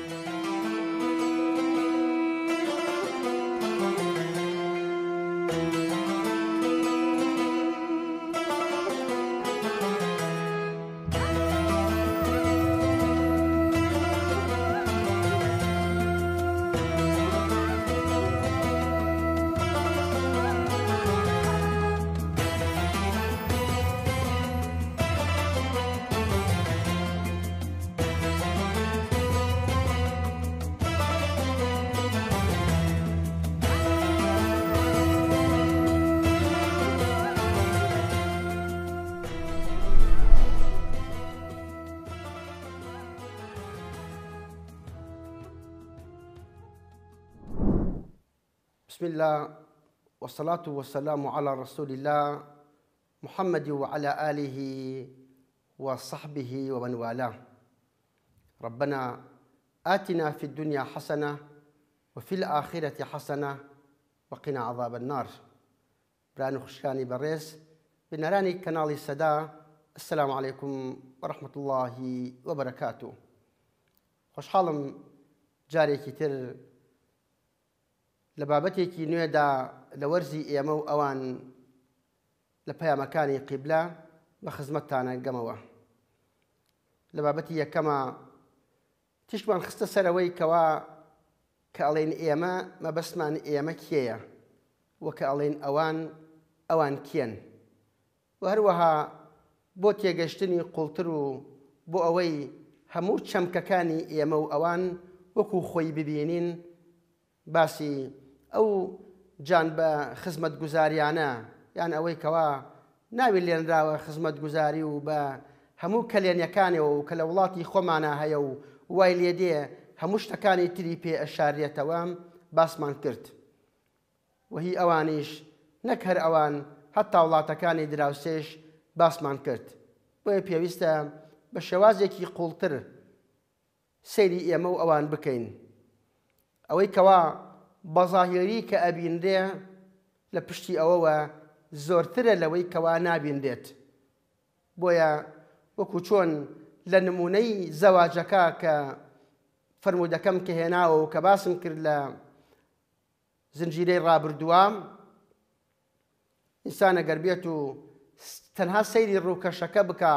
thank you بسم الله والصلاة والسلام على رسول الله محمد وعلى آله وصحبه ومن والاه ربنا آتنا في الدنيا حسنة وفي الآخرة حسنة وقنا عذاب النار برانو خشكاني بريس بنراني كنالي سدا السلام عليكم ورحمة الله وبركاته حالم جاري كتير لە بابەتێکی نوێدا لە وەرزی ئێمە و ئەوان لە پەیامەکانی قیبلا بە خزمەتتانە گەمەوە لە بابەتی یەکەمە تشتمان خستە سەرەوەی کەوا کە ئەڵێن ئێمە مەبەستمان ئێمە کێیە وەکە ئەڵێن ئەوان ئەوان کێن و هەروەها بۆ تێگەشتنی قوڵتر و بۆ ئەوەی هەموو چەمکەکانی ئێمە و ئەوان وەکو خۆی ببینین باسی ئەو جان بە خزمەت گوزاریانە یان ئەوەی کەوا ناوی لێنراوە خزمەت گوزاری و بە هەموو کەلێنەکانەوە و کە لە وڵاتی خۆمانە هەیە و وای لێدێ هەموو شتەکانی تری پێ ئەشارێتەوەم باسمان کرد. وهی ئەوانیش نەک هەر ئەوان هەتا وڵاتەکانی دراوسێش باسمان کرد. بۆیە پێویستە بە شێوازێکی قوڵتر سەیری ئێمە و ئەوان بکەین. ئەوەی کەوا بەظاهێری کە ئەبیندێ لە پشتی ئەوەوە زۆرترە لەوەی کەوا نابیندێت بۆیە وەکو چۆن لە نمونەی زەواجەکە کە فرەرمودەکەم کە هێناوە و کە باسم کرد لە زنجیرەی ڕابردووام ئینسانە گەربێت و تەنها سەیری ڕووکەشەکە بکە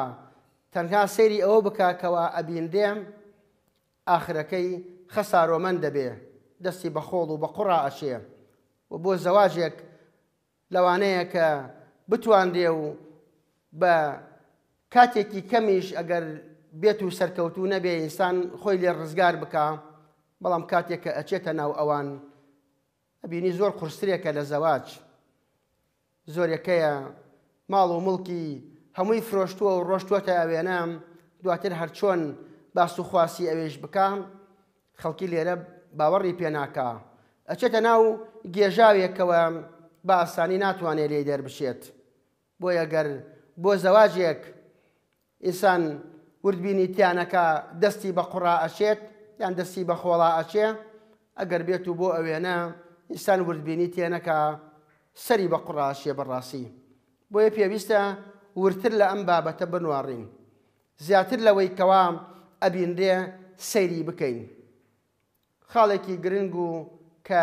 تەنها سەیری ئەوە بکە کەوا ئەبیندێم ئاخرەکەی خەسارۆمەند دەبێت دەستی بە خۆڵ و بە قوڕا ئەشێ و بۆ زەواژێک لەوانەیە کە بتواندێ و بە کاتێکی کەمیش ئەگەر بێت و سەرکەوتو نەبێ ئینسان خۆی لێ ڕزگار بکە بەڵام کاتێک کە ئەچێتە ناو ئەوان ئەبینی زۆر قرسرێکە لە زەواج زۆرەکەیە ماڵ و مڵکی هەمووی فرۆشتووە و ڕۆشتوەتە ئەوێنە دواتر هەرچۆن باس و خواسی ئەوێش بکە خەڵکی لێرە باوەڕی پێناکە ئەچێتە ناو گێژاوێکەوە بە ئاسانی ناتوانێت لێ دەربشێت بۆ ئەگەر بۆ زەواجێک ئینسان وردبینی تیانەکە دەستی بە قوڕا ئەشێت یان دەستی بە خۆڵا ئەچێ ئەگەر بێت و بۆ ئەوێنە ئینسان وردبینی تێنەکە سەری بە قوڕاشیە بەڕاستی بۆیە پێویستە ورتر لە ئەم بابەتە بنوارڕین زیاتر لەوەی کەوام ئەبینرێ سەیری بکەین. خاڵێکی گرنگ و کە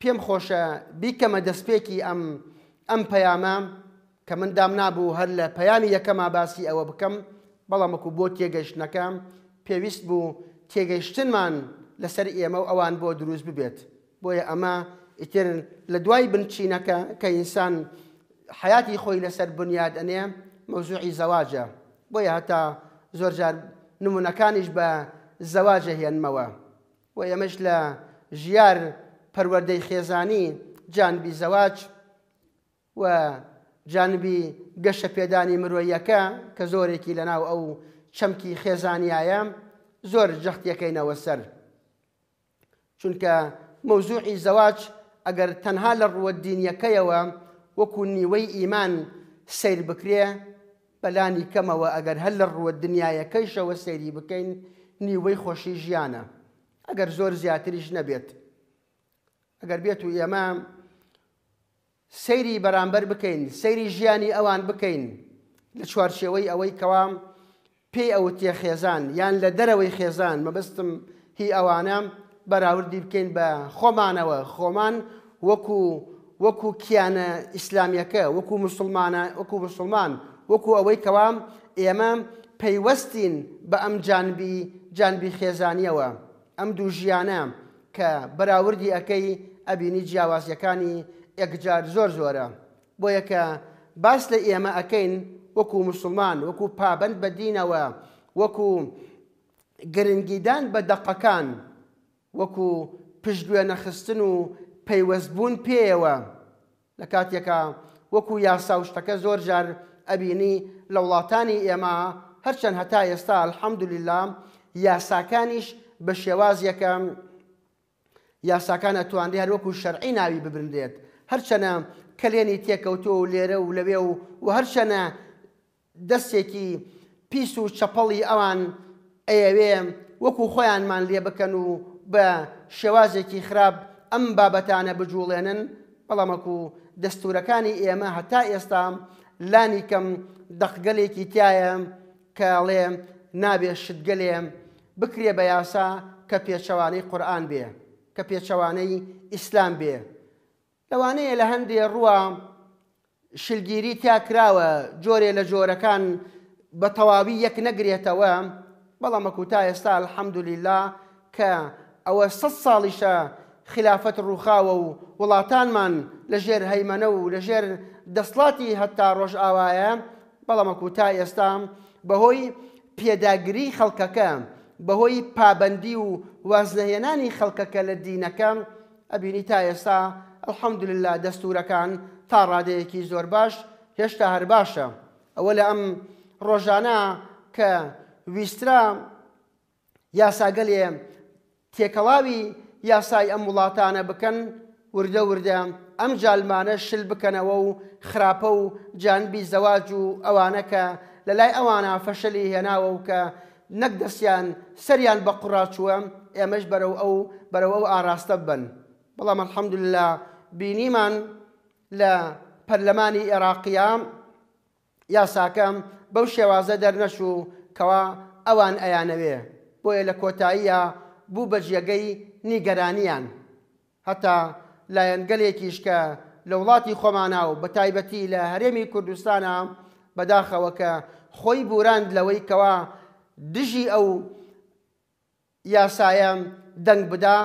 پێم خۆشە بیکەمە دەستپێکی ئەم ئەم پەیامە کە من دام نابوو هەر لە پەیامی یەکەما باسی ئەوە بکەم بەڵامەکو بۆ تێگەشتەکەم پێویست بوو تێگەیشتنمان لەسەر ئێمە و ئەوان بۆ دروست ببێت بۆیە ئەمە ئیترن لە دوای بنچینەکە کە ئینسان حیاتی خۆی لەسەر بنیاد ئەنێ مەوزوعی زەواجە بۆیە هەتا زۆرجار نمونونەکانیش بە زەواجە هێنمەوە. و ئێمەش لە ژیار پەروەردەی خێزانی جانبی زەواج و جانبی گەشە پێدانی مرۆیەکە کە زۆرێکی لەناو ئەو چەمکی خێزانیایە زۆر جەختیەکەینەوە سەر چونکە مەوزوعی زەواج ئەگەر تەنها لە ڕوە دینیەکەیەوە وەکو نیوەی ئیمان سیر بکرێ بەلانی کەمەوە ئەگەر هەر لە ڕوە دنیایەکەیشەوە سەیری بکەین نیوەی خۆشی ژیانە. ئەگەر زۆر زیاتریش نەبێت ئەگەر بێت و ئێمە سەیری بەرامبەر بکەین سەیری ژیانی ئەوان بکەین لە چوارچێەوەی ئەوەی کەوام پێی ئەوتیە خێزان یان لە دەرەوەی خێزان مەبستم هی ئەوانە بەراوردی بکەین بە خۆمانەوە خۆمان وەکو وەکو کیانە ئیسلامیەکە وەکو مسلمانە وەکو مسلمان وەکو ئەوەی کەوام ئێمە پەیوەستین بە ئەم جانبی جانبی خێزانیەوە. ئەم دوو ژیانە کە بەراوردی ئەەکەی ئەبینی جیاوازیەکانی یەکجار زۆر زۆرە بۆ یەکە باس لە ئێمە ئەەکەین وەکو مسلمان وەکو پابند بەدینەوە وەکو گرنگیدان بە دەقەکان وەکو پشتگوێ نەخستن و پەیوەستبوون پێیەوە لە کاتێکە وەکو یاسا و شتەکە زۆر جار ئەبینی لە وڵاتانی ئێمە هەرچەند هەتا ئێستا الحەمدلله یاساکانیش بە شێواز یەکەم یاساکان ئەتواندی هەروەکو شەرعی ناوی ببرندێت هەرچەنە کلێنی تێکەوتۆ و لێرە و لەوێ و و هەرچەنە دەستێکی پیس و چەپەڵی ئەوان ئەیەوێ وەکو خۆیانمان لێ بکەن و بە شێوازێکی خراپ ئەم بابەتانە بجوڵێنن بەڵامەکو دەستورەکانی ئێمە هەتا ئێستا لانی کەم دەقگەلێکی تایە کەڵێ نابێ شتگەلێ بکرێ بە یاسا کە پێچەوانەی قورآن بێ کە پێچەوانەی ئیسلام بێ لەوانەیە لە هەندێ ڕووە شلگیری تیاکراوە جۆرێ لە جۆرەکان بە تەواوی یەک نەگرێتەوە بەڵامەکو تا ئێستا الحەمدولیلا کە ئەوە سە ساڵیشە خلافەت ڕووخاوە و وڵاتانمان لەژێر هەیمەنە و لەژێر دەسڵاتی هەتا ڕۆژ ئاوایە بەڵامەکو تا ئێستا بەهۆی پێداگری خەڵکەکە بەهۆی پابندی و وەزنەهێنانی خەڵکەکە لە دینەکەم ئەبینی تا ئێستا ئەلحەمدللا دەستورەکان تا ڕادەیەکی زۆر باش هێشتا هەر باشە ئەوە لە ئەم ڕۆژانە کە ویسترا یاساگەلێ تێکەڵاوی یاسای ئەم وڵاتانە بکەن وردە وردە ئەم جالمانە شل بکەنەوە و خراپە و جانبی زەواج و ئەوانەکە لە لای ئەوانە فەشلی هێناوە و کە نەک دەستیان سەریان بە قوڕاچووە ئێمەش بەرەو ئەو بەرەو ئەو ئاراستە بن بەڵام الحەمدللا بینیمان لە پەرلەمانی عێراقیام یاساکەم بەو شێوازە دەرنەشوو کەوا ئەوان ئەیانەوێ بۆیە لە کۆتاییە بوو بە جێگەی نیگەرانیان هەتا لایەنگەلێکیشکە لە وڵاتی خۆمانە و بە تایبەتی لە هەرێمی کوردستانە بەداخەوە کە خۆی بوراند لەوەی کەوا دژی ئەو یاسایە دەنگ بدا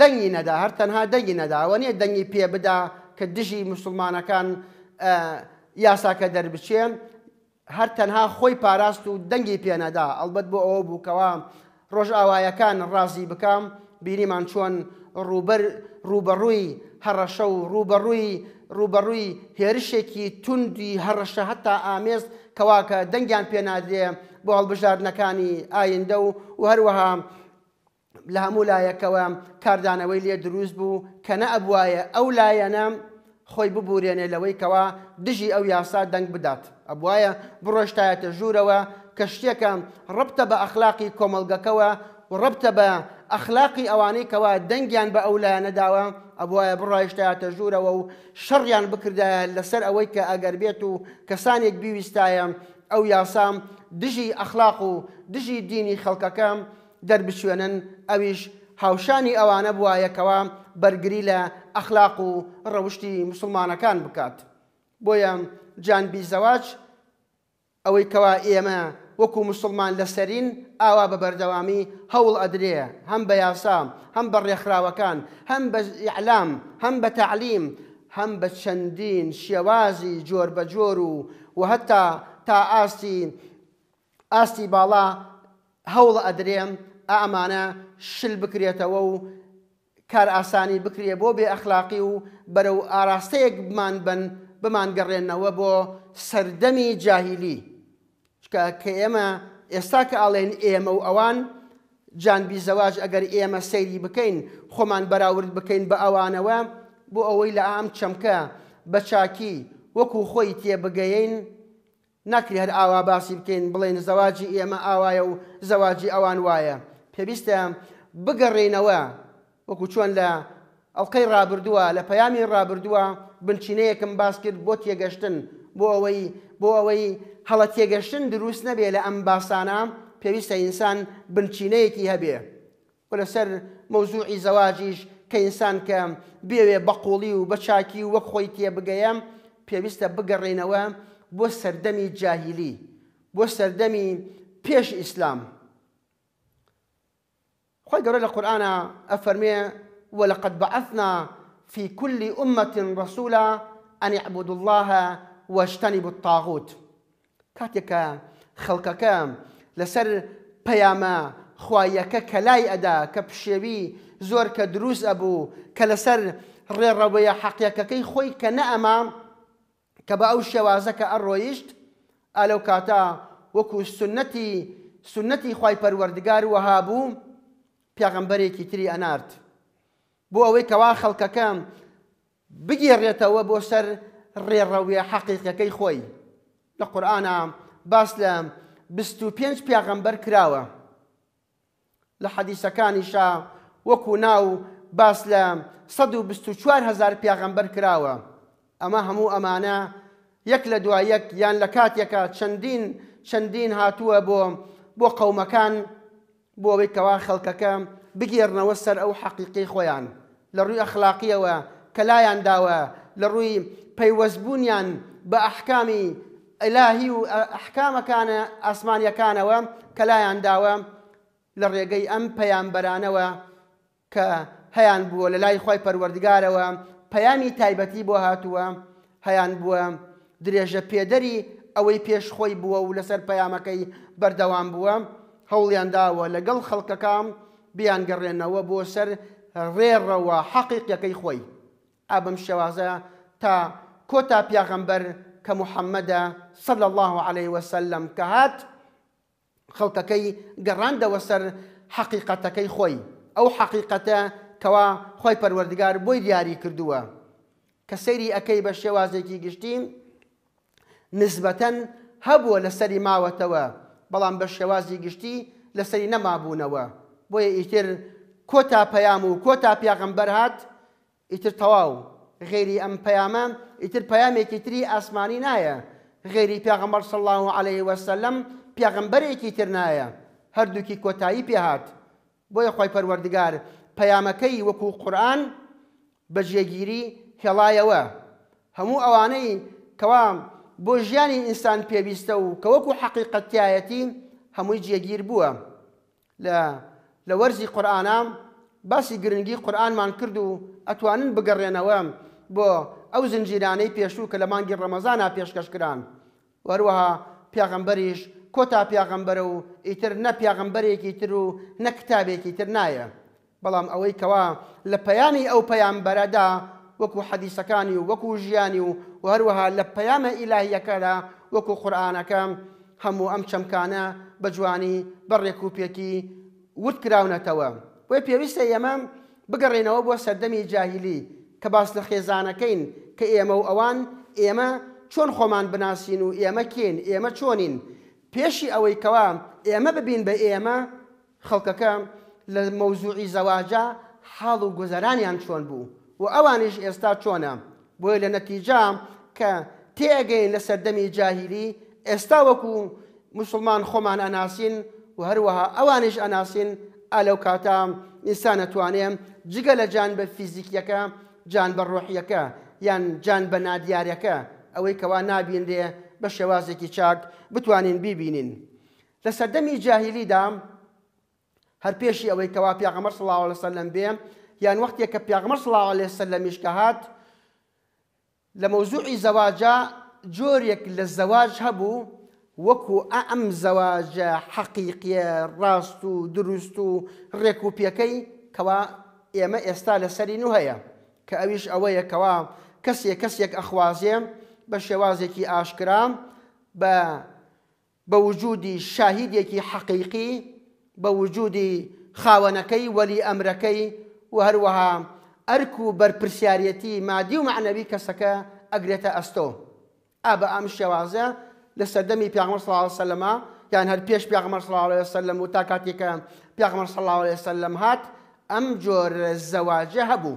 دەنگی نەدا هەر تەنها دەنگی نەداوە نیە دەنگی پێ بدا کە دژی مسلمانەکان یاساکە دەربچێن هەر تەنها خۆی پاراست و دەنگی پێنەدا ئەلبەت بۆ ئەوە بووکەوە ڕۆژئاوایەکان ڕازی بکەم بینیمان چۆن ڕوبەڕووی هەڕەشە و ڕوبەڕووی ڕوبەڕووی هێرشێکی توندی هەڕەشە هەتا ئامێز کەواکە دەنگیان پێنادرێ بۆ هەڵبژاردنەکانی ئایندە و و هەروەها لە هەموو لایەکەوە کاردانەوەی لێ دروست بوو کە نە ئەبواایە ئەو لایەنە خۆی ببورێنێ لەوەی کەوا دژی ئەو یاسا دەنگ بدات ئەبواایە بڕۆشتایەتە ژوورەوە کە شتێکە ڕبتە بە ئەخلاقی کۆمەلگەکەوە و ڕبتە بە ئەخلاقی ئەوانەی کەوا دەنگیان بە ئەو لایەنەداوە ئەبواە بڕایشتایەتە ژوورەوە و شەڕیان بکردایە لەسەر ئەوەی کە ئەگەر بێت و کەسانێک بیویستایە ئەو یاسام دژی ئەخلاق و دژی دینی خەڵکەکەم دەربشوێنن ئەویش هاوشانی ئەوانە بوایەکەوە بەرگری لە ئەخلاق و ڕەوشی مسلمانەکان بکات. بۆیە جانبیزەواج ئەوەی کەوا ئێمە وەکو مسلمان لەسەرین ئاوا بە بەردەوامی هەوڵ ئەدرێ هەم بە یاسام هەم بە ڕێکخراوەکان هەم بە عام هەم بە تعلیم هەم بە چەندین شێوازی جۆر بە جۆر و و هەتا تا ئاستی ئاستی باڵا هەوڵ ئەدرێم ئامانە شل بکرێتەوە و کار ئاسانی بکرێ بۆ بێ ئەخلاقی و بەرەو ئاراستەیەک بمان بن بمانگەڕێنەوە بۆ سەردەمی جاهیلی چکە کە ئێمە ئێستا کە ئاڵێن ئێمە و ئەوان جانبی زەواج ئەگەر ئێمە سەیری بکەین خۆمان بەراورد بکەین بە ئەوانەوە بۆ ئەوەی لە ئام چەمکە بە چاکی وەکو خۆی تێبگەین نەکری هەر ئاوا باسی بکەین بڵێن زەواجی ئێمە ئاوایە و زەواجی ئەوان وایە پێویستە بگەڕێنەوە وەکو چۆن لە ئەڵلقەی ڕابردووە لە پەیامی ڕابردووە بنچینەیەکم باس کرد بۆ تێگەشتن بۆ ئەوەی بۆ ئەوەی هەڵە تێگەشتن دروست نەبێ لە ئەم باسانە پێویستە ئینسان بنچینەیەکی هەبێ و لەسەر مەوزوعی زەواجیش کە ئینسان کە بێوێ بەقۆڵی و بەچاکی و وەک خۆی تێبگەیە پێویستە بگەڕێنەوە بۆ سەردەمی جاهلي بۆ سەردەمی پێش ئیسلام خۆی گەورە لە قورآە ئەفەرمێ ولقد بعثنا في كل أمة رسولا أن يعبدوا الله واجتنبوا الطاغوت كاتيك خلقك لسر پەیامە خوایەکە کەلای أدا كبشيبي پشێوی زۆر أبو دروست ئەبوو کە لەسەر ڕێڕەوەیە حەقیەکەکەی خۆی کە کە بە ئەو شێوازە کە ئەڕۆیشت ئالەو کاتا وەکو سنەتی سنەتی خی پەروەردگار وەها بوو پیاغمبەرێکی تری ئەنارد بۆ ئەوەی کەوا خەڵکەکەم بگێڕێتەوە بۆ سەر ڕێڕەویە حەقیقەکەی خۆی لە قورآە باس لە 25 پیاغمبەر کراوە لە حەدیسەکانیشا وەکو ناو باس لە 1 هزار پیاغمبەر کراوە ئەمە هەموو ئەمانە یەک لە دوایەک یان لە کاتێکە چەندین چەندین هاتووە بۆ بۆ قەومەکان بۆ ئەوەیکەوا خەڵکەکە بگێرنەوە سەر ئەو حەقیقی خۆیان لە ڕووی ئەخلاقیەوە کەلایان داوە لە ڕووی پەیوەستبوونیان بە ئەحکامی ئەلاهی و ئەحکامەکانە ئاسمانیەکانەوە کەلایان داوە لە ڕێگەی ئەم پەیانبەرانەوە کە هەیان بووە لە لای خی پەروەردگارەوە پەیامی تایبەتی بۆ هاتووە هەیان بووە درێژە پێدەری ئەوەی پێشخۆی بووە و لەسەر پەیامەکەی بەردەوام بووە هەوڵیان داوە لەگەڵ خەڵکەکان بیانگەڕێنەوە بۆ سەر ڕێڕەوە حەقیقەکەی خۆی ئابم شێوازە تا کۆتا پیاغەمبەر کە محەممەدە سەد الله عليه وسلم کە هات خەڵکەکەی گەڕاندەوە سەر حەقیقەتەکەی خۆی ئەو حەقیقەتە کەوا خۆی پەروەردگار بۆی دیاری کردووە کە سەیری ئەەکەی بە شێوازێکی گشتیم نسبەتەن هەبووە لەسەری ماوەتەوە بەڵام بە شێوازی گشتی لەسەری نەمابوونەوە بۆیە ئیتر کۆتا پەیام و کۆتا پیاغمبەر هات ئیتر تەواو غێری ئەم پەیامە ئیتر پەیامێکی تری ئاسمانی نایە غێری پیاغمبەر سڵ الله عليه وسلم پیاغمبەرێکی تر نایە هەردووکی کۆتایی پێهات بۆیە خۆی پەروەردگار پەیامەکەی وەکو قورآن بە جێگیری هێڵایەوە هەموو ئەوانەی کەوام بۆ ژیانی ئینسان پێویستە و کە وەکو حەقیقەتایەتی هەمووی جێگیر بووە لە لە وەرزی قورآانام باسی گرنگی قورآنمان کرد و ئەتوانن بگەڕێنەوە بۆ ئەو زنجیرانەی پێشوو کە لە مانگی ڕەمەزانە پێشکەشکران وەروەها پیاغمبەریش کۆتا پیاغمبەرە و ئیتر نە پیاغمبەرێکی تر و نە کتابێکی تر نایە. بەڵام ئەوەی کەوا لە پەیامی ئەو پەیامبەرەدا وەکو حەدیسەکانی و وەکو ژیانی و هەروەها لە پەیامە ئیلاهیەکەدا وەکو قورآانەکەم هەموو ئەم چەمکانە بە جوانی بەڕێک و پێکی وتکراونەتەوە بۆی پێویستە ئێمە بگەڕێنەوە بۆ سەردەمی جاهلی کە باس لە خێزانەکەین کە ئێمە و ئەوان ئێمە چۆن خۆمان بناسیین و ئێمە کێن ئێمە چۆنین پێشی ئەوەی کەوا ئێمە ببین بە ئێمە خەڵکەکە لە مەوزوعی زەواجە حاڵ و گوزەرانیان چۆن بوو و ئەوانیش ئێستا چۆنە بۆی لە نەتیجام کە تێگەین لە سەردەمی جاهیلی ئێستا وەکو مسلمان خۆمان ئەناسین و هەروەها ئەوانش ئەناسین ئالەو کاتام ئینسان ئەتوانێ جگە لە جان بە فیزیکیەکە جان بە ڕۆحیەکە یان جان بە نادیارەکە ئەوەی کەوا نابینرێ بە شێوازێکی چاک بتوانین بیبینین لە سەردەمی جاهیلیدام هەر پێشی ئەوەی کەوا پیاغەمەر سڵاو لەسەر لەم بێ یان وەختێک کە پیاغمە سڵاو لێسەر لە میشکە هات لە مەوزوعی زەواجا جۆرێک لە زەواج هەبوو وەکو ئەم زەواجە حەقیقیە ڕاست و دروست و ڕێک و پێەکەی کەوا ئێمە ئێستا لەسەری و هەیە کە ئەویش ئەوەیە کەوا کەسێک کەسێک ئەخوازێ بە شێوازێکی ئاشکرام بە بە وجودی شاهیدێکی حەقیقی بوجود خاونكي ولي امركي وهروها اركو ما ديو مادي ومعنوي كسكا اقريتا استو ابا امش شوازا لسردمي بيغمر صلى الله عليه وسلم يعني هل بيش بيغمر صلى الله عليه وسلم وتاكاتيكا بيغمر صلى الله عليه وسلم هات امجر الزواج هبو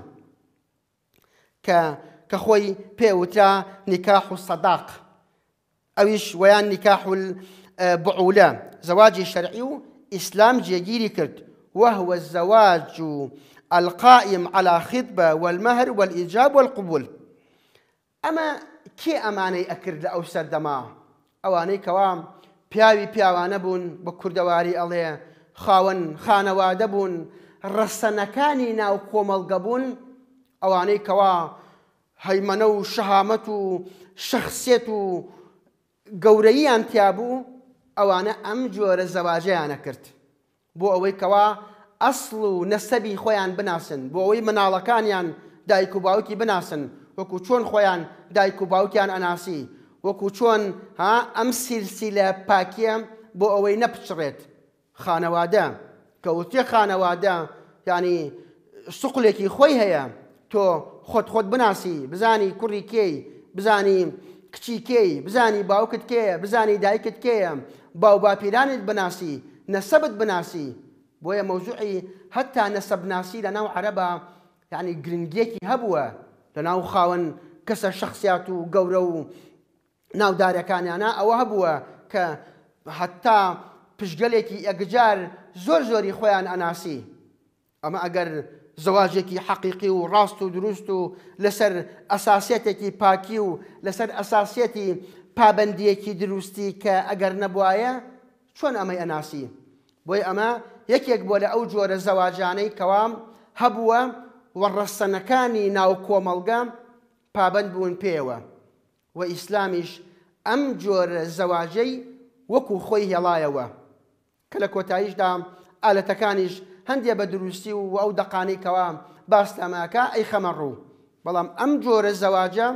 ك كخوي بيوتا نكاح الصداق اويش ويان نكاح البعوله آه، زواج الشرعي إسلام جيجيري كرت وهو الزواج القائم على خطبة والمهر والإجاب والقبول أما كي أماني أكرد أو سردما أواني كوام بياوي پیاوانە بون بكردواري کووردەواری ئەڵێ خاوەن خانەوادە رسنا كاني ناو کۆمەڵگە قبون ئەوانەی کەوا هەیمەنە و شەهامەت و شەخصێت و ئەوانە ئەم جۆرە زەواجەیانە کرد بۆ ئەوەی کەوا ئەسڵ و نەسەبی خۆیان بناسن بۆ ئەوەی مناڵەکانیان دایک و باوکی بناسن وەکو چۆن خۆیان دایک و باوکیان ئەناسی وەکو چۆن ها ئەم سیرسی لە پاکیە بۆ ئەوەی نەپچڕێت خانەوادە کەوتێ خانەوادە ینی سوقلێکی خۆی هەیە تۆ خۆت خۆت بناسی بزانی کوڕی کێی بزانی کچی کێی بزانی باوکت کێیە بزانی دایکت کێیە باو باپیرانت بناسی نەسەبت بناسی بۆیە مەوزوعی هەتا نەسەبناسی لە ناو عەرەبە یعنی گرنگیەکی هەبووە لە ناو خاوەن کەسە شخصیات و گەورە و ناودارەکانیانە ئەوە هەبووە کە هەتا پشگەلێکی ئەگجار زۆر زۆری خۆیان ئەناسی ئەمە ئەگەر زەواژێکی حەقیقی و ڕاست و دروست و لەسەر ئەساسەتێکی پاکی و لەسەر ئەساسەتی پابندیەکی دروستی کە ئەگەر نەبوایە چۆن ئەمەی ئەناسی بۆی ئەمە یەکێک بۆ لە ئەو جۆرە زەواجانەی کەوام هەبووە وەڕەسەنەکانی ناو کۆمەلگە پابند بوون پێوە و ئیسلامیش ئەم جۆرە زەواجەی وەکو خۆی هێڵایەوە کە لە کۆتاییشدا ئالەتەکانیش هەندێ بە دروستی و ئەو دەقانەی کەوام باس ئەماکە ئەی خەمە ڕوو بەڵام ئەم جۆرە زەواجە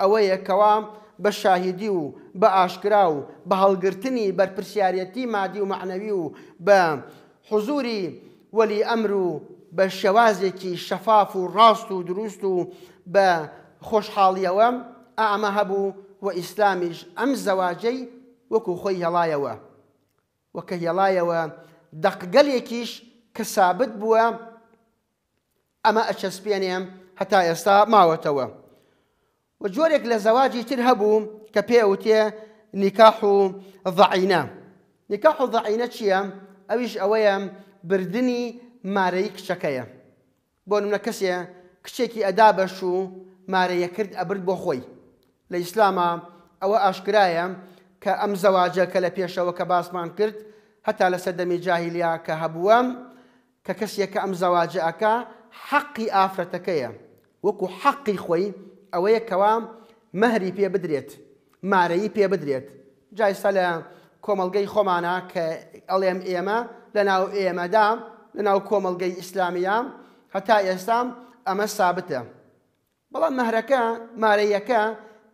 ئەوەیە کەوام بە شاهیدی و بە ئاشکرا و بە هەڵگرتنی بەرپسیارەتی مادی و معنەوی و بە حزوری وەلی ئەمر و بە شێوازێکی شەفاف و ڕاست و دروست و بە خۆشحاڵیەوە ئامە هەبوو و ئیسلامیش ئەم زەواجەی وەکو خۆی هێڵایەوە وەکە هێڵایەوە دەقگەلێکیش کە سابت بووە ئەمە ئەچەسپێنێم هەتا ئێستا ماوەتەوە. و جۆرێک لە زەواجی تر هەبوو کە پێوتێ نیکاح و ضعینە نیکاح و ضعینە چییە؟ ئەویش ئەوەیە بردننی مارەی کچەکەیە بۆ نمە کەسێ کچێکی ئەدا بەش و مارەیە کرد ئەبرد بۆ خۆی لە ئیسلامە ئەوە ئاشکرایە کە ئەم زەواجە کە لە پێشەوە کە باسمان کرد هەتا لە سەردەمی جاهیلیا کە هەبووە کە کەسێکە ئەم زەواجەکە حەقی ئافرەتەکەیە وەکو حەقی خۆی ئەوەیە کەوام مەهری پێ بدرێت مارەی پێ بدرێت جایستا لە کۆمەلگەی خۆمانە کە ئەڵێم ئێمە لە ناو ئێمەدا لە ناو کۆمەلگەی ئیسلامیە هەتا ئێستام ئەمە سابتە بەڵام مەهرەکە مارەیەکە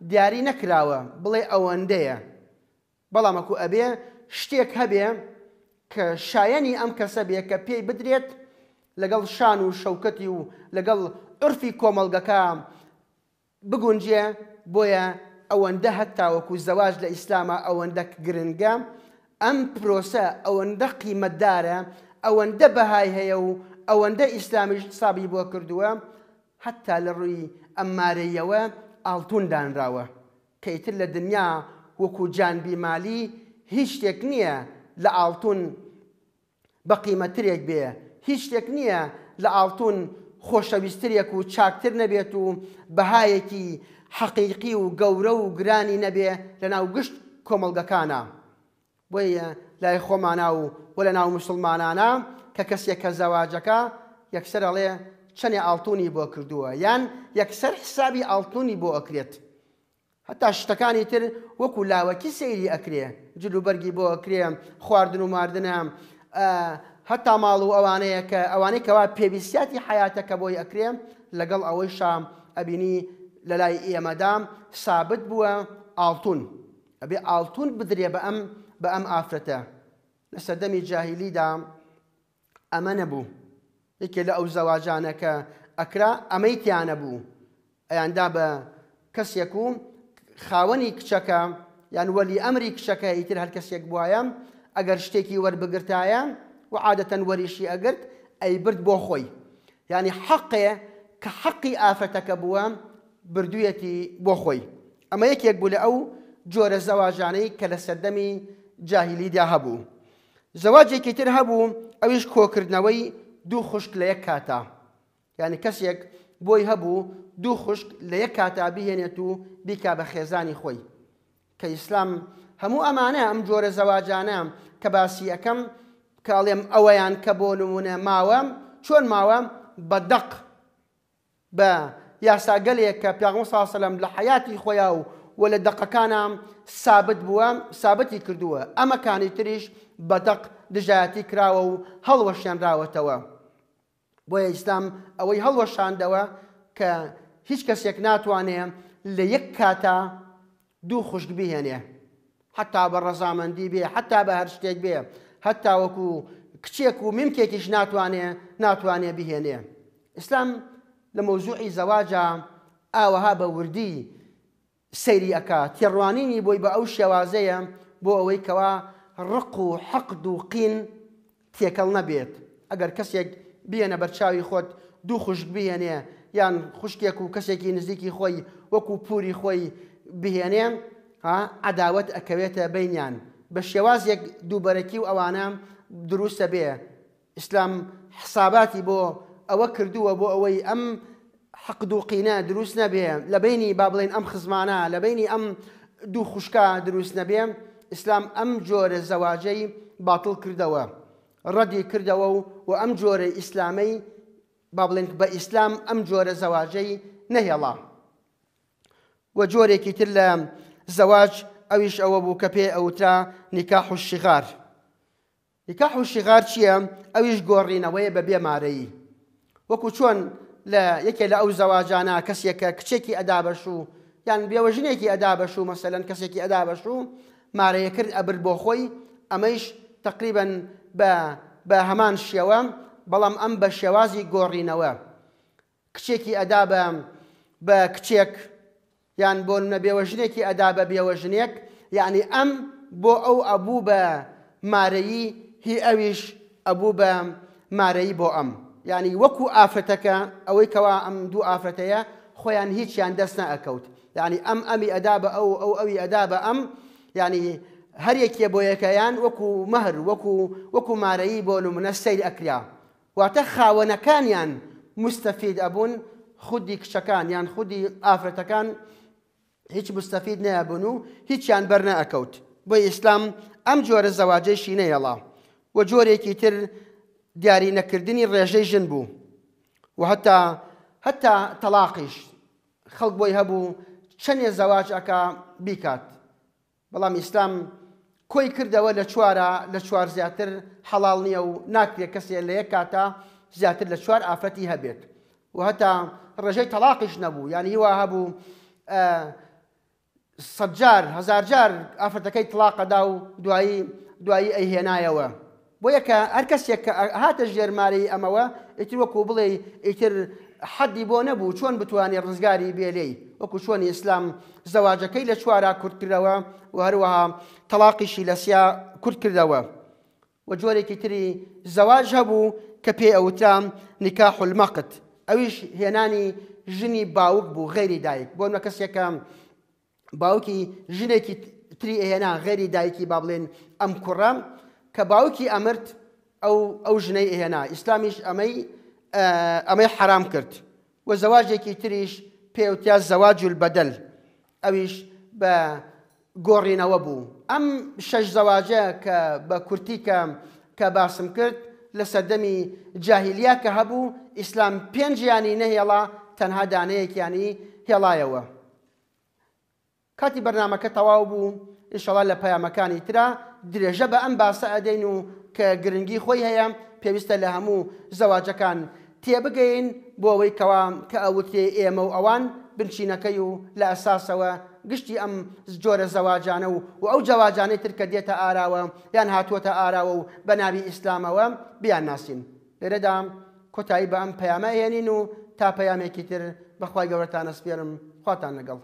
دیاری نەکراوە بڵێ ئەوەندەیە بەڵامەکو ئەبێ شتێک هەبێ کە شایەنی ئەم کەسە بێ کە پێی بدرێت لەگەڵ شان و شەوکەتی و لەگەڵ عرفی کۆمەلگەکە بگونجێ بۆیە ئەوەندە هەتاوەکو زەواج لە ئیسلامە ئەوەندە گرنگە ئەم پرۆسە ئەوەندە قیمەتدارە ئەوەندە بەهای هەیە و ئەوەندە ئیسلامیش سابی بۆ کردووە هەتا لە ڕووی ئەممارەیەوە ئاڵتون دانراوە کەیتر لە دنیا وەکو جانبیمالی هیچ شتێک نییە لە ئاڵتون بە قیمەترێک بێ هیچ شتێک نییە لە ئاڵتون خۆشەویستریەک و چاکتر نەبێت و بەهایەکی حەقیقی و گەورە و گرانی نەبێ لە ناوگشت کۆمەلگەکانە بۆیە لای خۆمانە و وە لە ناو مسلمانانە کە کەسێکە زەواجەکە یەکسەر ئەڵێ چەنێ ئاڵتونی بۆ کردووە یان یەکسەر حسابی ئاڵتونی بۆ ئەکرێت هەتا شتەکانی تر وەکو لاوەکی سەیری ئەکرێ جلوبەرگی بۆ ئەکرێ خواردن و ماردنە هەتا ماڵ و ئەوانەیە کە ئەوانەی کەوا پێویستیاتی حیاتەکە بۆی ئەکرێم لەگەڵ ئەوەی شام ئەبینی لە لای ئێمەدام سابت بووە ئاڵتون ئەبێ ئاڵتون بدرێ بە ئەم بە ئەم ئافرەتە لە سەردەمی جاهیلیدا ئەمە نەبوو یەکێ لە ئەو زەواجانەکە ئەکرا ئەمەی تیانە بوو ئەیاندا بە کەسێک و خاوەنی کچەکە یان وەلی ئەمری کچەکە ئیتر هەر کەسێک بوایم ئەگەر شتێکی وەربگرتایە و عادەتەن وەریشی ئەگرت ئەی برد بۆ خۆی یعنی حەقێ کە حەقی ئافرەتەکە بووە بردوویەتی بۆ خۆی ئەمە یەکێک بوو لە ئەو جۆرە زەواژانەی کە لە سەردەمی جاهیلیدا هەبوو زەواجێکی تر هەبوو ئەویش کۆکردنەوەی دوو خوشک لە یەک کاتا یعنی کەسێک بۆی هەبوو دوو خوشک لە یەک کاتا بهێنێت و بیکا بە خێزانی خۆی کە ئیسلام هەموو ئەمانە ئەم جۆرە زەواجانە کە باسی یەکەم کاڵێم ئەوەیان کە بۆ نمونە ماوەم چۆن ماوەم بە دەق بە یاساگەلێک کە پیاغم ساسەلم لە حیاتی خۆیا و وە لە دەقەکانم سابت بووە سابتی کردووە ئەمەکانی تریش بە دەق دژایەتی کراوە و هەڵوەشێنراوەتەوە بۆیە ئیسلام ئەوەی هەڵوەشاندەوە کە هیچ کەسێک ناتوانێ لە یەک کاتە دوو خوشک بهێنێ حتا بە ڕەزامەندی بێ حتا بە هەر شتێک بێ هەتاوەکو کچێک و میمکێکیش ناتوانێ ناتوانێ بهێنێ ئیسلام لە مۆزوعی زەواجە ئاوەها بە وردی سەیری ئەکا تێڕوانینی بۆی بە ئەو شێوازەیە بۆ ئەوەی کەوا ڕق و حەقد و قین تێکەڵ نەبێت ئەگەر کەسێک بێنە بەرچاوی خۆت دوو خوشک بهێنێ یان خوشکێک و کەسێکی نزیکی خۆی وەکو پوری خۆی بهێنێ ئەداوت ئەکەوێتە بینیان بە شێوازێک دووبەرەکی و ئەوانە دروستە بێ ئیسلام حساباتی بۆ ئەوە کردووە بۆ ئەوەی ئەم حەق و قینە دروست نەبێ لە بینی با بڵێن ئەم خزمانە لە بینی ئەم دوو خوشکە دروست نەبێ ئیسلام ئەم جۆرە زەواجەی باتڵ کردەوە ڕەدی کردەوە و و ئەم جۆرە ئیسلامی با بڵێن بە ئیسلام ئەم جۆرە زەواجەی نەهێڵا وە جۆرێکی تر لە زەواج ئەویش ئەوە بوو کە پێ ئەوترا نیکاح و شیغار نیکاح و شیغار چییە ئەویش گۆڕینەوەی بە بێمارەیی وەکو چۆن لە یەکێ لە ئەو زەواجانە کەسێکە کچێکی ئەدابەش و یان بێوەژنێکی ئەدابەش و مەسەلەن کەسێکی ئەدابەش و مارەیە کرد ئەبر بۆ خۆی ئەمەش تقریبن بە هەمان شێوە بەڵام ئەم بە شێوازی گۆڕینەوە کچێکی ئەدا بە کچێک یان بۆ نە بێوەژنێکی ئەدا بە ام أم ئەم بۆ ئەو ئەبوو بە مارەیی هی ئەویش ئەبوو بە ام أم ئەم یعنی وەکو ئافرەتەکە ام أم ئەم دوو ئافرەتەیە خۆیان يعني دسنا أكوت يعني أم ام ئەدا أو أو ئەو ئەوی أم يعني ئەم یعنی هەر یەکێ وكو مهر وكو وكو ماري بو من بۆ أكريا واتخا ئەکریا واتە خاوەنەکانیان يعني مستەفید ئەبوون خودی کچەکان یان يعني خودی ئافرەتەکان هیچ مستەفید نەیەبوون و هیچیان بەرنە ئەکەوت بۆ ئیسلام ئەم جۆرە زەواجەیشی نەیەڵا وە جۆرێکی تر دیاری نەکردنی ڕێژەی ژن بوو و هەتا هەتا تەلاقیش خەڵک بۆی هەبوو چەندێ زەواج ئەکا بیکات بەڵام ئیسلام کۆی کردەوە لە چوارە لە چوار زیاتر حەڵال نییە و ناکرێت کەسێ لە یەک کاتە زیاتر لە چوار ئافرەتی هەبێت و هەتا ڕێژەی تەلاقیش نەبوو یعنی هیوا هەبوو سەجار هزارجار ئافرەتەکەی تلاقەدا و دوایی دوایی ئەیهێنایەوە بۆ یەکە هەر کەسێک هاتە ژێرماری ئەمەوە ئیتر وەکو بڵێ ئیتر حەدی بۆ نەبوو چۆن بتوانێت ڕزگاری بێلەی وەکو چۆنی ئیسلام زەواجەکەی لە چوارا کورتکردەوە و هەروەها تەلاقیشی لەسیا کورت کردەوە وە جۆرێکی تری زەواج هەبوو کە پێ ئەوترام نکاح حلمەقت ئەویش هێنانی ژنی باوک بوو غێری دایک بۆ نە کەسێکە باوکی ژنێکی تری ئێنا غەری دایکی با بڵێن ئەم کوڕام کە باوکی ئەمرت ئەو ژنەی ئێنا ئیسلامیش ئەمەی ئەمەی حرام کرد وە زەواژێکی تریش پێوتیا زەواجل بەدەل ئەویش بە گۆڕینەوە بوو ئەم شەش زەواجە کە بە کورتیکە کە باسم کرد لە سەردەمی جاهیلیا کە هەبوو ئیسلام پێنجیانی نەهێڵا تەنها دانەیەکیانی هێڵایەوە کاتی بەرنمەکە تەواو بوو ئیشەڵا لە پەیامەکانی ترا درێژە بە ئەم باسە ئەدەین و کە گرنگی خۆی هەیە پێویستە لە هەموو زەواجەکان تێبگەین بۆ ئەوەی کەوام کە ئەوتێ ئێمە و ئەوان بنشینەکەی و لە ئەساسەوە گشتی ئەم جۆرە زەواجانە و و ئەو جەواجانەی ترکە دێتە ئاراوە یان هاتووەتە ئاراوە و بە ناوی ئیسلامەوە بیان ناسین لێرەدا کۆتایی بە ئەم پەیامە هێنین و تا پەیامێکی تر بەخوای گەورەتان ئەسپێرم خواتان لەگەڵ.